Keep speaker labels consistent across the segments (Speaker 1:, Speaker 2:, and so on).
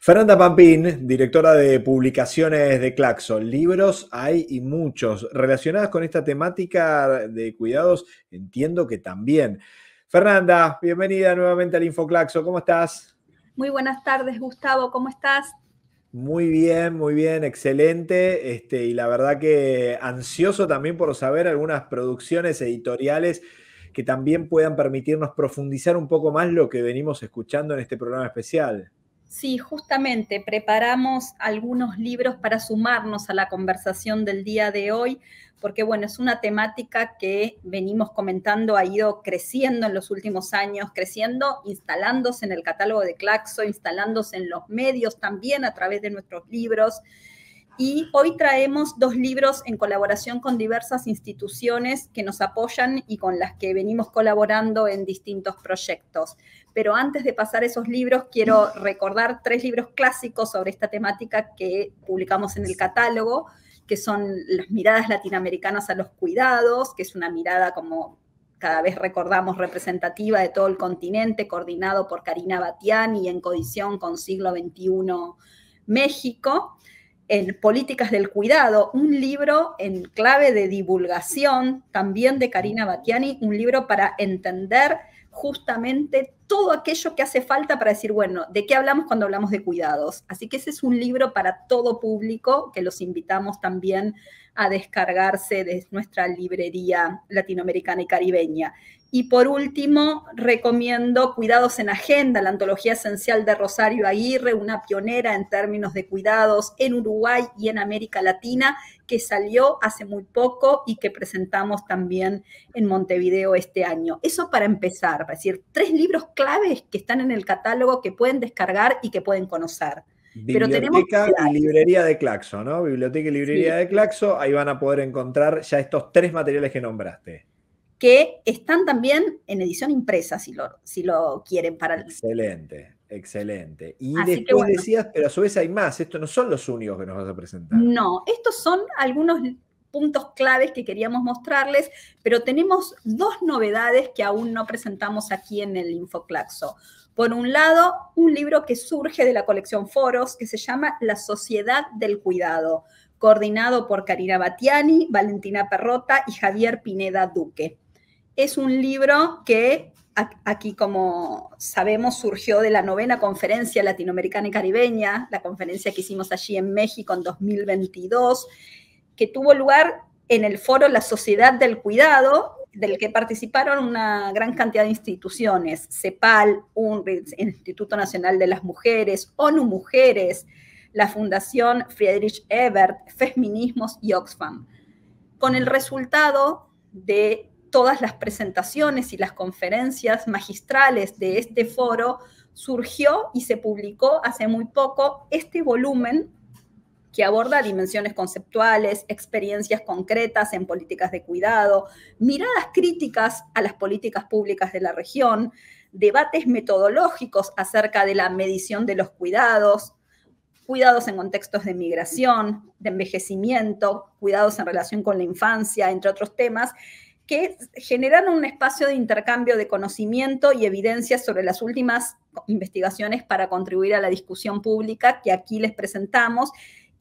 Speaker 1: Fernanda Pampín, directora de publicaciones de Claxo. Libros hay y muchos Relacionadas con esta temática de cuidados, entiendo que también. Fernanda, bienvenida nuevamente al InfoClaxo. ¿Cómo estás?
Speaker 2: Muy buenas tardes, Gustavo. ¿Cómo estás?
Speaker 1: Muy bien, muy bien, excelente. Este, y la verdad que ansioso también por saber algunas producciones editoriales que también puedan permitirnos profundizar un poco más lo que venimos escuchando en este programa especial.
Speaker 2: Sí, justamente preparamos algunos libros para sumarnos a la conversación del día de hoy, porque bueno, es una temática que venimos comentando, ha ido creciendo en los últimos años, creciendo, instalándose en el catálogo de Claxo, instalándose en los medios también a través de nuestros libros y hoy traemos dos libros en colaboración con diversas instituciones que nos apoyan y con las que venimos colaborando en distintos proyectos. Pero antes de pasar esos libros, quiero recordar tres libros clásicos sobre esta temática que publicamos en el catálogo, que son Las miradas latinoamericanas a los cuidados, que es una mirada como cada vez recordamos representativa de todo el continente, coordinado por Karina Batiani y en codición con Siglo XXI México en Políticas del Cuidado, un libro en clave de divulgación, también de Karina Battiani, un libro para entender justamente todo aquello que hace falta para decir, bueno, ¿de qué hablamos cuando hablamos de cuidados? Así que ese es un libro para todo público que los invitamos también a descargarse de nuestra librería latinoamericana y caribeña. Y por último, recomiendo Cuidados en Agenda, la antología esencial de Rosario Aguirre, una pionera en términos de cuidados en Uruguay y en América Latina, que salió hace muy poco y que presentamos también en Montevideo este año. Eso para empezar, es decir, tres libros claves que están en el catálogo que pueden descargar y que pueden conocer.
Speaker 1: Biblioteca tenemos... y librería de Claxo, ¿no? Biblioteca y librería de Claxo, ahí van a poder encontrar ya estos tres materiales que nombraste.
Speaker 2: Que están también en edición impresa, si lo, si lo quieren para...
Speaker 1: Excelente, excelente. Y después decías, pero a su vez hay más, estos no son los únicos que nos vas a presentar.
Speaker 2: No, estos son algunos puntos claves que queríamos mostrarles, pero tenemos dos novedades que aún no presentamos aquí en el Infoclaxo. Por un lado, un libro que surge de la colección Foros que se llama La Sociedad del Cuidado, coordinado por Karina Battiani, Valentina Perrota y Javier Pineda Duque. Es un libro que aquí, como sabemos, surgió de la novena conferencia latinoamericana y caribeña, la conferencia que hicimos allí en México en 2022, que tuvo lugar en el foro La Sociedad del Cuidado, del que participaron una gran cantidad de instituciones, CEPAL, UNRIS, Instituto Nacional de las Mujeres, ONU Mujeres, la Fundación Friedrich Ebert, Feminismos y Oxfam, con el resultado de todas las presentaciones y las conferencias magistrales de este foro, surgió y se publicó hace muy poco este volumen que aborda dimensiones conceptuales, experiencias concretas en políticas de cuidado, miradas críticas a las políticas públicas de la región, debates metodológicos acerca de la medición de los cuidados, cuidados en contextos de migración, de envejecimiento, cuidados en relación con la infancia, entre otros temas, que generan un espacio de intercambio de conocimiento y evidencias sobre las últimas investigaciones para contribuir a la discusión pública que aquí les presentamos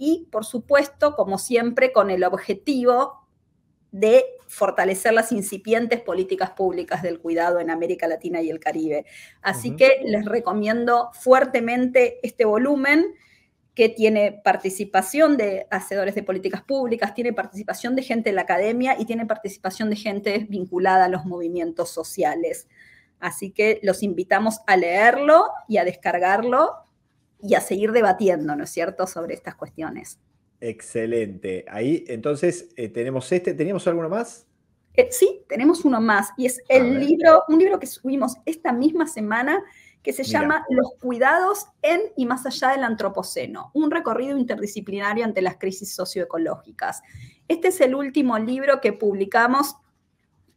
Speaker 2: y, por supuesto, como siempre, con el objetivo de fortalecer las incipientes políticas públicas del cuidado en América Latina y el Caribe. Así que les recomiendo fuertemente este volumen que tiene participación de hacedores de políticas públicas, tiene participación de gente de la academia y tiene participación de gente vinculada a los movimientos sociales. Así que los invitamos a leerlo y a descargarlo y a seguir debatiendo, ¿no es cierto?, sobre estas cuestiones.
Speaker 1: Excelente. Ahí entonces eh, tenemos este, ¿teníamos alguno más?
Speaker 2: Eh, sí, tenemos uno más y es el libro, un libro que subimos esta misma semana que se llama Los cuidados en y más allá del antropoceno, un recorrido interdisciplinario ante las crisis socioecológicas. Este es el último libro que publicamos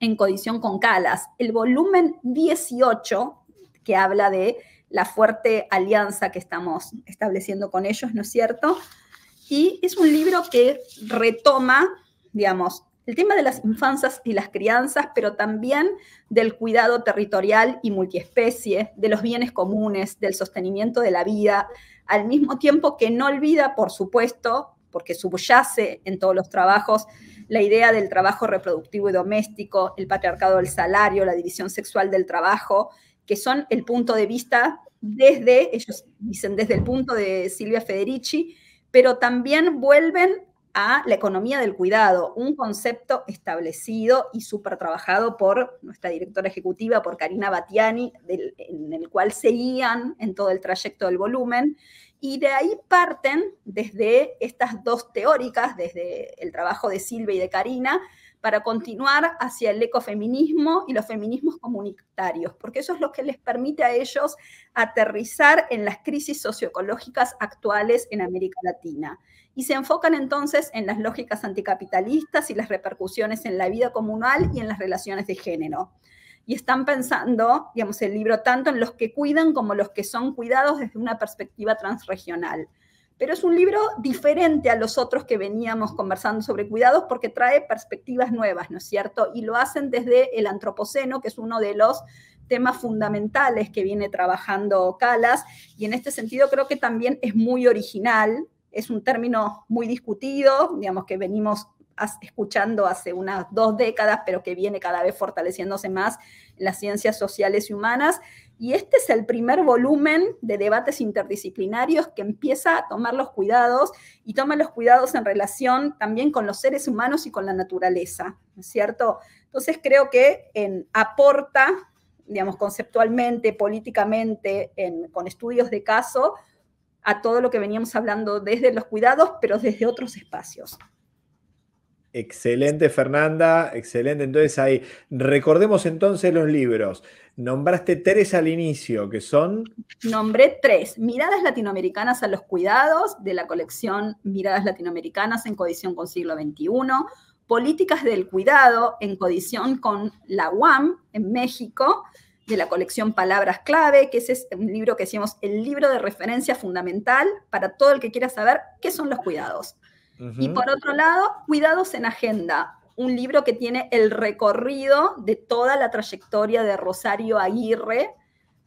Speaker 2: en codición con Calas, el volumen 18 que habla de la fuerte alianza que estamos estableciendo con ellos, ¿no es cierto? Y es un libro que retoma, digamos, el tema de las infancias y las crianzas, pero también del cuidado territorial y multiespecie, de los bienes comunes, del sostenimiento de la vida, al mismo tiempo que no olvida, por supuesto, porque subyace en todos los trabajos la idea del trabajo reproductivo y doméstico, el patriarcado del salario, la división sexual del trabajo, que son el punto de vista desde, ellos dicen desde el punto de Silvia Federici, pero también vuelven a la economía del cuidado, un concepto establecido y súper trabajado por nuestra directora ejecutiva, por Karina Batiani, en el cual seguían en todo el trayecto del volumen, y de ahí parten desde estas dos teóricas, desde el trabajo de Silvia y de Karina, para continuar hacia el ecofeminismo y los feminismos comunitarios, porque eso es lo que les permite a ellos aterrizar en las crisis socioecológicas actuales en América Latina. Y se enfocan entonces en las lógicas anticapitalistas y las repercusiones en la vida comunal y en las relaciones de género y están pensando, digamos, el libro tanto en los que cuidan como los que son cuidados desde una perspectiva transregional. Pero es un libro diferente a los otros que veníamos conversando sobre cuidados porque trae perspectivas nuevas, ¿no es cierto? Y lo hacen desde el antropoceno, que es uno de los temas fundamentales que viene trabajando Calas. Y en este sentido creo que también es muy original, es un término muy discutido, digamos que venimos escuchando hace unas dos décadas, pero que viene cada vez fortaleciéndose más en las ciencias sociales y humanas. Y este es el primer volumen de debates interdisciplinarios que empieza a tomar los cuidados y toma los cuidados en relación también con los seres humanos y con la naturaleza, es cierto? Entonces creo que en, aporta, digamos, conceptualmente, políticamente, en, con estudios de caso, a todo lo que veníamos hablando desde los cuidados, pero desde otros espacios.
Speaker 1: Excelente, Fernanda. Excelente. Entonces ahí, recordemos entonces los libros. Nombraste tres al inicio, que son...
Speaker 2: Nombré tres. Miradas latinoamericanas a los cuidados, de la colección Miradas latinoamericanas en codición con siglo XXI. Políticas del cuidado, en codición con la UAM en México, de la colección Palabras Clave, que ese es un libro que decíamos el libro de referencia fundamental para todo el que quiera saber qué son los cuidados. Y por otro lado, Cuidados en Agenda, un libro que tiene el recorrido de toda la trayectoria de Rosario Aguirre,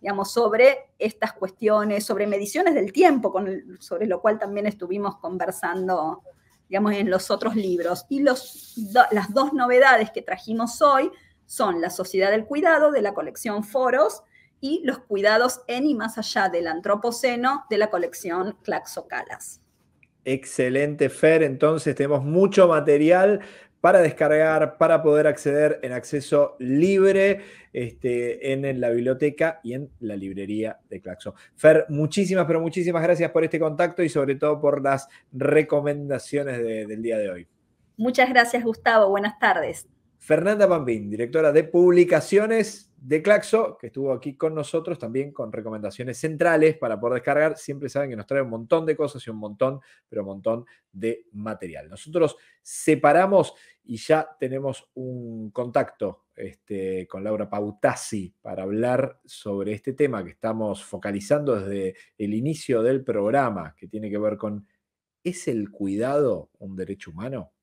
Speaker 2: digamos, sobre estas cuestiones, sobre mediciones del tiempo, sobre lo cual también estuvimos conversando, digamos, en los otros libros. Y las dos novedades que trajimos hoy son La Sociedad del Cuidado, de la colección Foros, y Los Cuidados en y más allá del Antropoceno, de la colección Claxocalas.
Speaker 1: Excelente, Fer. Entonces tenemos mucho material para descargar, para poder acceder en acceso libre este, en, la biblioteca y en la librería de Claxo. Fer, muchísimas, pero muchísimas gracias por este contacto y sobre todo por las recomendaciones del día de hoy.
Speaker 2: Muchas gracias, Gustavo. Buenas tardes.
Speaker 1: Fernanda Pampín, directora de publicaciones de Claxo, que estuvo aquí con nosotros también con recomendaciones centrales para poder descargar. Siempre saben que nos trae un montón de cosas y un montón, pero un montón de material. Nosotros separamos y ya tenemos un contacto este, con Laura Pautasi para hablar sobre este tema que estamos focalizando desde el inicio del programa, que tiene que ver con ¿es el cuidado un derecho humano?